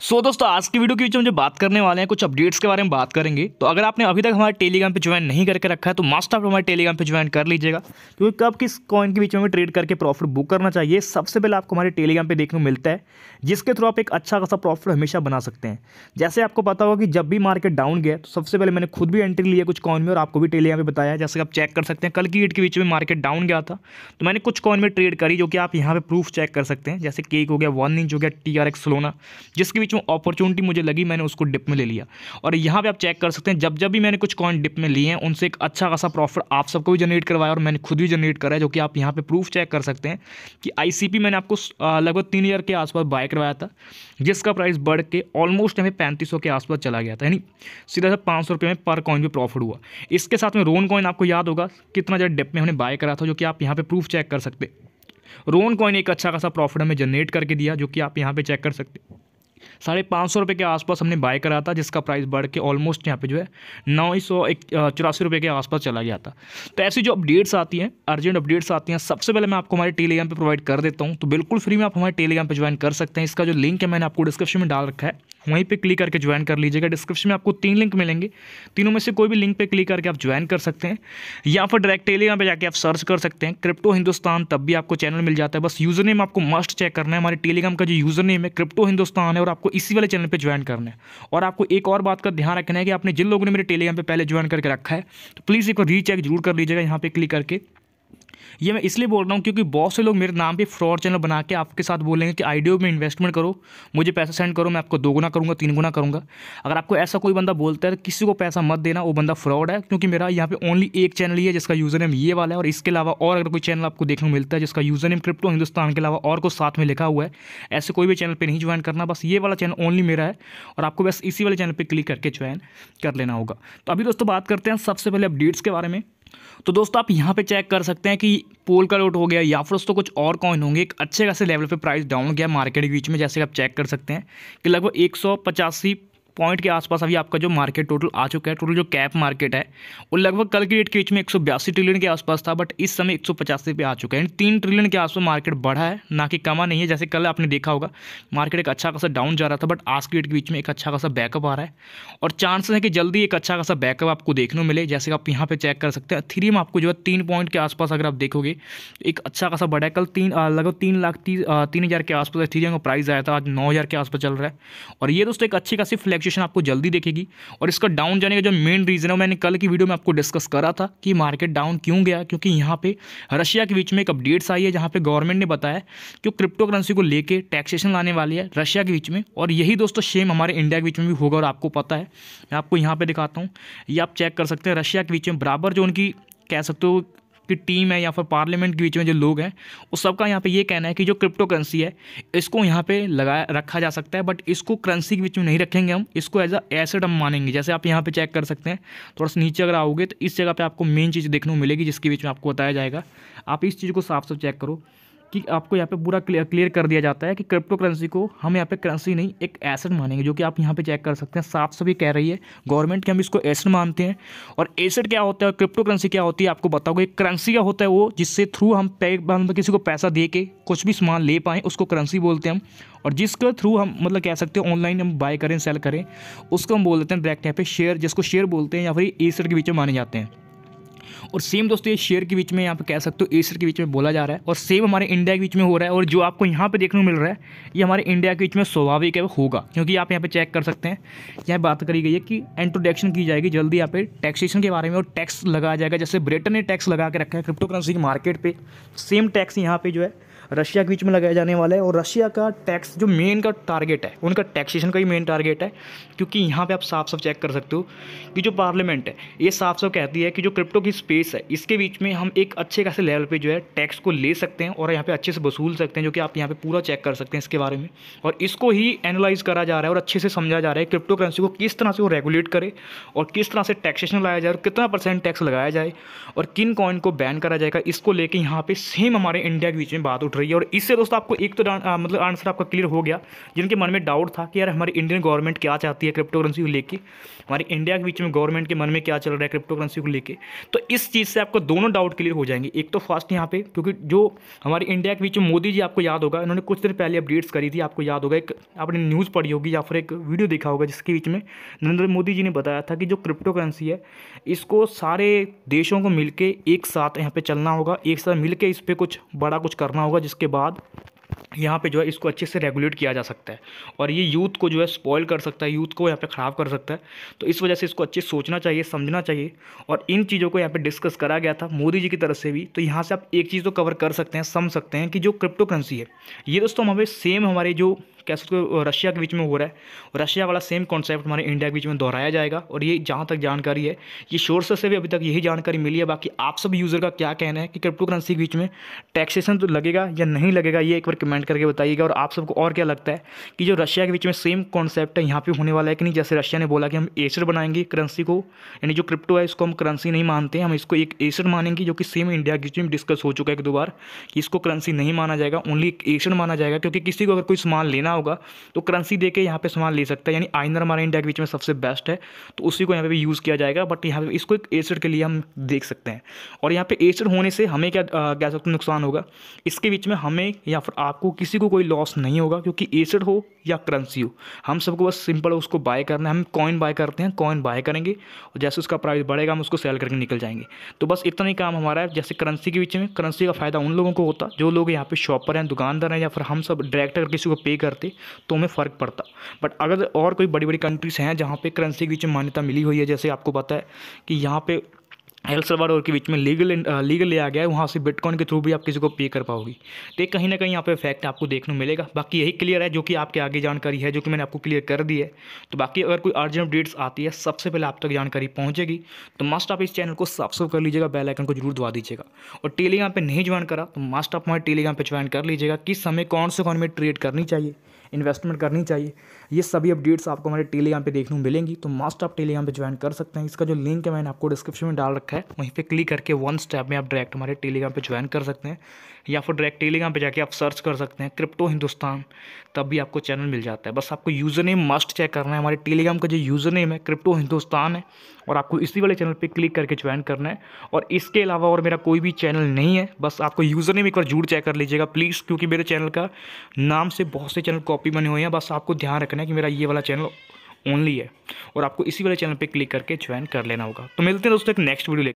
सो so, दोस्तों आज की वीडियो के बीच में जो बात करने वाले हैं कुछ अपडेट्स के बारे में बात करेंगे तो अगर आपने अभी तक हमारे टेलीग्राम पे ज्वाइन नहीं करके रखा है तो मास्ट आप हमारे टेलीग्राम पे ज्वाइन कर लीजिएगा क्योंकि कब किस कॉइन के बीच में ट्रेड करके प्रॉफिट बुक करना चाहिए सबसे पहले आपको हमारे टेलीग्राम पर देखने को मिलता है जिसके थ्रू आप एक अच्छा खासा प्रॉफिट हमेशा बना सकते हैं जैसे आपको पता होगा कि जब भी मार्केट डाउन गया तो सबसे पहले मैंने खुद भी एंट्री लिया कुछ कॉइन में और आपको भी टेलीग्राम पर बताया जैसे आप चेक कर सकते हैं कल की डेट के बीच में मार्केट डाउन गया था तो मैंने कुछ कॉइन में ट्रेड करी जो कि आप यहाँ पर प्रूफ चेक कर सकते हैं जैसे केक हो गया वन इंच हो गया टी आर एक्स जिसके के बीच में अपॉर्चुनिटी मुझे लगी मैंने उसको डिप में ले लिया और यहाँ पर आप चेक कर सकते हैं जब जब भी मैंने कुछ कॉइन डिप में लिए हैं उनसे एक अच्छा खासा प्रॉफिट आप सबको भी जनरेट करवाया और मैंने खुद भी जनरेट करा है जो कि आप यहाँ पर प्रूफ चेक कर सकते हैं कि आई मैंने आपको लगभग तीन ईयर के आसपास बाय करवाया था जिसका प्राइस बढ़ के ऑलमोस्ट हमें पैंतीस के आसपास चला गया था यानी सीधा सा पाँच में पर कॉइन भी प्रॉफिट हुआ इसके साथ में रोन कॉइन आपको याद होगा कितना ज़्यादा डिप में हमने बाय करा था जो कि आप यहाँ पर प्रूफ चेक कर सकते रोन कॉइन एक अच्छा खासा प्रॉफिट हमें जनरेट करके दिया जो कि आप यहां पे चेक कर सकते हैं साढ़े पाँच सौ रुपये के आसपास हमने बाय करा था जिसका प्राइस बढ़ के ऑलमोस्ट यहाँ पे जो है नौ सौ चौरासी रुपये के आसपास चला गया था तो ऐसी जो अपडेट्स आती हैं अर्जेंट अपडेट्स आती हैं सबसे पहले मैं आपको हमारे टेलीग्राम पर प्रोवाइड कर देता हूँ तो बिल्कुल फ्री में आप हमारे टेलीग्राम पर ज्वाइन कर सकते हैं इसका जो लिंक है मैंने आपको डिस्क्रिप्शन में डाल रखा है वहीं पर क्लिक करके ज्वाइन कर लीजिएगा डिस्क्रिप्शन में आपको तीन लिंक मिलेंगे तीनों में से कोई भी लिंक पर क्लिक करके आप ज्वाइन कर सकते हैं या फिर डायरेक्ट टेलीग्राम पे जाके आप सर्च कर सकते हैं क्रिप्टो हिंदुस्तान तब भी आपको चैनल मिल जाता है बस यूज़र नेम आपको मस्ट चेक करना है हमारे टेलीग्राम का जो यूज़र नेम है क्रिप्टो हिंदुस्तान है और आपको इसी वाले चैनल पर ज्वाइन करना है और आपको एक और बात का ध्यान रखना है कि आपने जिन लोगों ने मेरे टेलीग्राम पर पहले ज्वाइन करके रखा है तो प्लीज़ एक बार रीचेक जरूर कर लीजिएगा यहाँ पर क्लिक करके ये मैं इसलिए बोल रहा हूँ क्योंकि बहुत से लोग मेरे नाम पे फ्रॉड चैनल बना के आपके साथ बोलेंगे कि आईडियो में इन्वेस्टमेंट करो मुझे पैसा सेंड करो मैं आपको दो गुना करूँगा तीन गुना करूँगा अगर आपको ऐसा कोई बंदा बोलता है तो किसी को पैसा मत देना वो बंदा फ्रॉड है क्योंकि मेरा यहाँ पे ओनली एक चैनल ही है जिसका यूज़र नेम ये वाला है और इसके अलावा और अगर कोई चैनल आपको देखने को मिलता है जिसका यूज़र नेम क्रिप्टो हिंदुस्तान के अलावा और को साथ में लिखा हुआ है ऐसे कोई भी चैनल पर नहीं ज्वाइन करना बस ये वाला चैनल ओनली मेरा है और आपको बस इसी वाले चैनल पर क्लिक करके ज्वाइन कर लेना होगा तो अभी दोस्तों बात करते हैं सबसे पहले अपडेट्स के बारे में तो दोस्तों आप यहाँ पे चेक कर सकते हैं कि पोल का लोट हो गया या फिर दोस्तों कुछ और कॉइन होंगे एक अच्छे खासे लेवल पे प्राइस डाउन गया मार्केट के बीच में जैसे आप चेक कर सकते हैं कि लगभग एक सौ पचासी पॉइंट के आसपास अभी आपका जो मार्केट टोटल आ चुका है टोटल जो कैप मार्केट है वो लगभग कल की डेट के बीच में एक ट्रिलियन के आसपास था बट इस समय एक सौ पे आ चुका है यानी तीन ट्रिलियन के आसपास मार्केट बढ़ा है ना कि कमा नहीं है जैसे कल आपने देखा होगा मार्केट एक अच्छा खासा डाउन जा रहा था बट आज की डेट के बीच में एक अच्छा खासा बैकअप आ रहा है और चांसेस है कि जल्दी एक अच्छा खासा बैकअप आपको देखने मिले जैसे आप यहाँ पर चेक कर सकते हैं थ्री में आपको जो है तीन पॉइंट के आसपास अगर आप देखोगे एक अच्छा खासा बढ़ा है कल तीन लगभग तीन लाख तीन हज़ार के आसपास थ्री का प्राइस आया था आज नौ हज़ार के आसपास चल रहा है और ये दोस्तों एक अच्छी खासी फ्लैक्शन सिचुएशन आपको जल्दी देखेगी और इसका डाउन जाने का जो मेन रीज़न है मैंने कल की वीडियो में आपको डिस्कस करा था कि मार्केट डाउन क्यों गया क्योंकि यहाँ पे रशिया के बीच में एक अपडेट्स आई है जहाँ पे गवर्नमेंट ने बताया कि क्रिप्टो करेंसी को लेकर टैक्सेशन लाने वाली है रशिया के बीच में और यही दोस्तों सेम हमारे इंडिया के बीच में भी होगा और आपको पता है मैं आपको यहाँ पर दिखाता हूँ ये आप चेक कर सकते हैं रशिया के बीच में बराबर जो उनकी कह सकते हो की टीम है या फिर पार्लियामेंट के बीच में जो लोग हैं उस सबका यहाँ पे ये कहना है कि जो क्रिप्टो करेंसी है इसको यहाँ पे लगाया रखा जा सकता है बट इसको करेंसी के बीच में नहीं रखेंगे हम इसको एज अ एसेट हम मानेंगे जैसे आप यहाँ पे चेक कर सकते हैं थोड़ा सा नीचे अगर आओगे तो इस जगह पर आपको मेन चीज़ देखने को मिलेगी जिसके बीच में आपको बताया जाएगा आप इस चीज़ को साफ साफ चेक करो कि आपको यहाँ पे पूरा क्लियर कर दिया जाता है कि क्रिप्टो करेंसी को हम यहाँ पे करेंसी नहीं एक एसेट मानेंगे जो कि आप यहाँ पे चेक कर सकते हैं साफ सभी कह रही है गवर्नमेंट के हम इसको एसेट मानते हैं और एसेट क्या होता है क्रिप्टो करेंसी क्या होती है आपको बताओगे करेंसी क्या होता है वो जिससे थ्रू हम पे हम किसी को पैसा दे के कुछ भी सामान ले पाएँ उसको करेंसी बोलते हैं हम और जिसके थ्रू हम मतलब कह सकते हैं ऑनलाइन हम बाय करें सेल करें उसको हम बोल देते हैं डायरेक्ट यहाँ पे शेयर जिसको शेयर बोलते हैं या फिर एसेट के बीच में माने जाते हैं और सेम दोस्तों ये शेयर के बीच में यहाँ पर कह सकते हो एसर के बीच में बोला जा रहा है और सेम हमारे इंडिया के बीच में हो रहा है और जो आपको यहाँ पर देखने को मिल रहा है ये हमारे इंडिया के बीच में स्वाभाविक है होगा क्योंकि आप यहाँ पर चेक कर सकते हैं यहाँ बात करी गई है कि इंट्रोडक्शन की जाएगी जल्दी यहाँ पे टैक्सेशन के बारे में और टैक्स लगाया जाएगा जैसे ब्रिटेन ने टैक्स लगा के रखा है क्रिप्टो करेंसी की मार्केट पर सेम टैक्स यहाँ पर जो है रशिया के बीच में लगाया जाने वाला है और रशिया का टैक्स जो मेन का टारगेट है उनका टैक्सेशन का ही मेन टारगेट है क्योंकि यहाँ पे आप साफ साफ चेक कर सकते हो कि जो पार्लियामेंट है ये साफ साफ कहती है कि जो क्रिप्टो की स्पेस है इसके बीच में हम एक अच्छे खासे लेवल पर जो है टैक्स को ले सकते हैं और यहाँ पर अच्छे से वसूल सकते हैं जो कि आप यहाँ पर पूरा चेक कर सकते हैं इसके बारे में और इसको ही एनालाइज करा जा रहा है और अच्छे से समझा जा रहा है क्रिप्टो करेंसी को किस तरह से वो रेगुलेट करे और किस तरह से टैक्सेशन लाया जाए और कितना परसेंट टैक्स लगाया जाए और किन कॉइन को बैन करा जाएगा इसको लेके यहाँ पे सेम हमारे इंडिया के बीच में बात उठ रही है और इससे दोस्तों आपको एक तो मतलब आंसर आपका क्लियर हो गया जिनके मन में डाउट था कि यार हमारी इंडियन गवर्नमेंट क्या चाहती है क्रिप्टो करेंसी को लेकर हमारे इंडिया के बीच में गवर्नमेंट के मन में क्या चल रहा है क्रिप्टो करेंसी को लेकर तो इस चीज़ से आपको दोनों डाउट क्लियर हो जाएंगे एक तो फर्स्ट यहाँ पे क्योंकि जो हमारे इंडिया के बीच में मोदी जी आपको याद होगा इन्होंने कुछ दिन पहले अपडेट्स करी थी आपको याद होगा एक आपने न्यूज़ पढ़ी होगी या फिर एक वीडियो देखा होगा जिसके बीच में नरेंद्र मोदी जी ने बताया था कि जो क्रिप्टो करेंसी है इसको सारे देशों को मिलकर एक साथ यहाँ पे चलना होगा एक साथ मिलकर इस पर कुछ बड़ा कुछ करना होगा जिसके बाद यहाँ पे जो है इसको अच्छे से रेगुलेट किया जा सकता है और ये यूथ को जो है स्पॉइल कर सकता है यूथ को यहाँ पे ख़राब कर सकता है तो इस वजह से इसको अच्छे सोचना चाहिए समझना चाहिए और इन चीज़ों को यहाँ पे डिस्कस करा गया था मोदी जी की तरफ से भी तो यहाँ से आप एक चीज़ तो कवर कर सकते हैं समझ सकते हैं कि जो क्रिप्टो करेंसी है ये दोस्तों हमें सेम हमारे जो कह सकते हो रशिया के बीच में हो रहा है रशिया वाला सेम कॉन्सेप्ट हमारे इंडिया के बीच में दोहराया जाएगा और ये जहाँ तक जानकारी है ये सोर्स से भी अभी तक यही जानकारी मिली है बाकी आप सब यूज़र का क्या कहना है कि क्रिप्टो करेंसी के बीच में टैक्सेशन तो लगेगा या नहीं लगेगा ये एक बार कमेंट करके बताइएगा और आप सबको और क्या लगता है कि जो रशिया के बीच में सेम कॉन्सेप्ट है यहाँ पे होने वाला है कि नहीं जैसे रशिया ने बोला कि हम एसड बनाएंगे करेंसी को यानी जो क्रिप्टो है इसको हम करेंसी नहीं मानते हम इसको एक एसड मानेंगे जो कि सेम इंडिया के बीच में डिस्कस हो चुका है एक दो बार कि इसको करेंसी नहीं माना जाएगा ओनली एक एसड माना जाएगा क्योंकि किसी को अगर कोई सामान लेना होगा तो करेंसी दे के यहाँ पर सामान ले सकता है यानी आइनर हमारे इंडिया के बीच में सबसे बेस्ट है तो उसी को यहाँ पर भी यूज़ किया जाएगा बट यहाँ पर इसको एक एसड के लिए हम देख सकते हैं और यहाँ पर एसड होने से हमें क्या कह सकते नुकसान होगा इसके बीच में हमें या फिर आपको आपको किसी को कोई लॉस नहीं होगा क्योंकि एसेट हो या करेंसी हो हम सबको बस सिंपल उसको बाय करना है हम कॉइन बाय करते हैं कॉइन बाय करेंगे और जैसे उसका प्राइस बढ़ेगा हम उसको सेल करके निकल जाएंगे तो बस इतना ही काम हमारा है जैसे करेंसी के बीच में करेंसी का फ़ायदा उन लोगों को होता जो लोग यहाँ पर शॉपर हैं दुकानदार हैं या फिर हम सब डायरेक्ट अगर किसी को पे करते तो हमें फ़र्क पड़ता बट अगर और कोई बड़ी बड़ी कंट्रीज़ हैं जहाँ पर करेंसी के बीच में मान्यता मिली हुई है जैसे आपको पता है कि यहाँ पर एल सल्वाडोर के बीच में लीगल लीगल uh, ले आ गया है वहाँ से बिटकॉइन के थ्रू भी आप किसी को पे कर पाओगी तो एक कहीं ना कहीं यहाँ पे फैक्ट आपको देखने को मिलेगा बाकी यही क्लियर है जो कि आपके आगे जानकारी है जो कि मैंने आपको क्लियर कर दी है तो बाकी अगर कोई अर्जेंट अपडेट्स आती है सबसे पहले आप तक जानकारी पहुँचेगी तो मस्ट आप इस चैनल को सब्सक्राइब कर लीजिएगा बेलाइकन को जरूर दवा दीजिएगा और टेलीग्राम पर नहीं ज्वाइन करा तो मस्ट आप हमारे टेलीग्राम पर ज्वाइन कर लीजिएगा किस समय कौन से कौन में ट्रेड करनी चाहिए इन्वेस्टमेंट करनी चाहिए ये सभी अपडेट्स आपको हमारे टेलीग्राम पे देखने को मिलेंगी तो मस्ट आप टेलीग्राम पे ज्वाइन कर सकते हैं इसका जो लिंक है मैंने आपको डिस्क्रिप्शन में डाल रखा है वहीं पर क्लिक करके वन स्टेप में आप डायरेक्ट हमारे टेलीग्राम पर ज्वाइन कर सकते हैं या फिर डायरेक्ट टेलीग्राम पर जाके आप सर्च कर सकते हैं क्रिप्टो हिंदुस्तान तब भी आपको चैनल मिल जाता है बस आपको यूज़र नेम मस्ट चेक करना है हमारे टेलीग्राम का जो यूज़र नेम है क्रिप्टो हिंदुस्तान है और आपको इसी वाले चैनल पर क्लिक करके ज्वाइन करना है और इसके अलावा और मेरा कोई भी चैनल नहीं है बस आपको यूज़र नेम एक बार जरूर चेक कर लीजिएगा प्लीज़ क्योंकि मेरे चैनल का नाम से बहुत से चैनल को कॉपी बने हुए हैं बस आपको ध्यान रखना है कि मेरा ये वाला चैनल ओनली है और आपको इसी वाले चैनल पर क्लिक करके ज्वाइन कर लेना होगा तो मिलते हैं दोस्तों एक नेक्स्ट वीडियो